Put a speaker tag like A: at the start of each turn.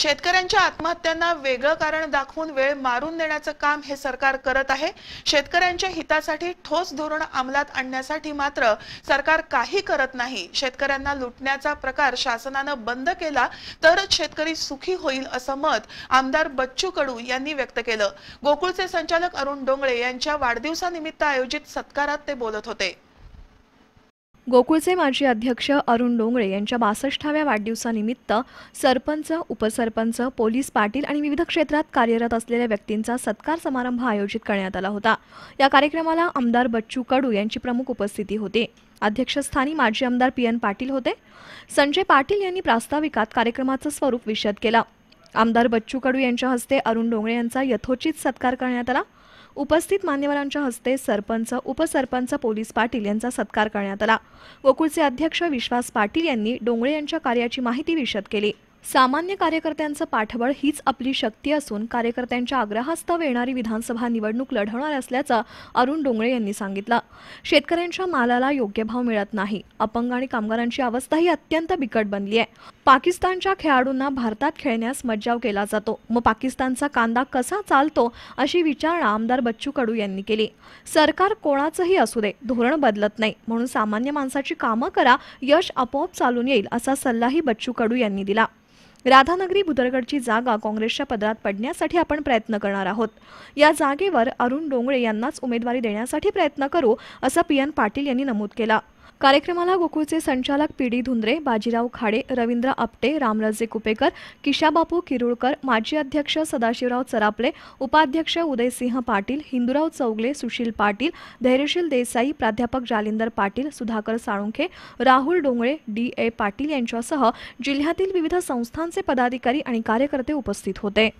A: शेतकऱ्यांच्या आत्महत्यांना वेगळं कारण दाखवून वेळ मारून देण्याचं काम हे सरकार करत आहे शेतकऱ्यांच्या हितासाठी ठोस धोरण अंमलात आणण्यासाठी मात्र सरकार काही करत नाही शेतकऱ्यांना लुटण्याचा प्रकार शासनानं बंद केला तरच शेतकरी सुखी होईल असं मत आमदार बच्चू कडू यांनी व्यक्त केलं गोकुळचे संचालक अरुण डोंगळे यांच्या वाढदिवसानिमित्त आयोजित सत्कारात ते बोलत होते
B: गोकुळचे माजी अध्यक्ष अरुण डोंगळे यांच्या बासष्टाव्या वाढदिवसानिमित्त सरपंच उपसरपंच पोलीस पाटील आणि विविध क्षेत्रात कार्यरत असलेल्या व्यक्तींचा सत्कार समारंभ आयोजित करण्यात आला होता या कार्यक्रमाला आमदार बच्चू कडू यांची प्रमुख उपस्थिती होती अध्यक्षस्थानी माजी आमदार पी एन पाटील होते संजय पाटील यांनी प्रास्ताविकात कार्यक्रमाचं स्वरूप विषद केलं आमदार बच्चू कडू यांच्या हस्ते अरुण डोंगळे यांचा यथोचित सत्कार करण्यात आला उपस्थित मान्यवरांच्या हस्ते सरपंच उपसरपंच पोलीस पाटील यांचा सत्कार करण्यात आला गोकुळचे अध्यक्ष विश्वास पाटील यांनी डोंगळे यांच्या कार्याची माहिती विशद केली सामान्य कार्यकर्त्यांचं पाठबळ हीच आपली शक्ती असून कार्यकर्त्यांच्या आग्रहास्तव येणारी विधानसभा निवडणूक लढवणार असल्याचा अरुण डोंगळे यांनी सांगितलं शेतकऱ्यांच्या मालाला योग्य भाव मिळत नाही अपंग आणि कामगारांची अवस्थाही अत्यंत बिकट बनली आहे पाकिस्तानच्या खेळाडूंना भारतात खेळण्यास मज्जाव केला जातो मग पाकिस्तानचा कांदा कसा चालतो अशी विचारणा आमदार बच्चू कडू यांनी केली सरकार कोणाचंही असू दे धोरण बदलत नाही म्हणून सामान्य माणसाची कामं करा यश आपोआप चालून येईल असा सल्लाही बच्चू कडू यांनी दिला राधानगरी भुदरगडची जागा काँग्रेसच्या पदरात पडण्यासाठी आपण प्रयत्न करणार आहोत या जागेवर अरुण डोंगळे यांनाच उमेदवारी देण्यासाठी प्रयत्न करू असं पी एन पाटील यांनी नमूद केला कार्यक्रमाला गोकुळचे संचालक पी डी धुंद्रे बाजीराव खाडे रवींद्र आपटे रामराजे कुपेकर किशाबापू किरुळकर माजी अध्यक्ष सदाशिवराव चरापले उपाध्यक्ष उदयसिंह पाटील हिंदूराव चौगले सुशील पाटील धैर्यशील देसाई प्राध्यापक जालिंदर पाटील सुधाकर साळुंखे राहुल डोंगळे डी ए पाटील यांच्यासह जिल्ह्यातील विविध संस्थांचे पदाधिकारी आणि कार्यकर्ते उपस्थित होते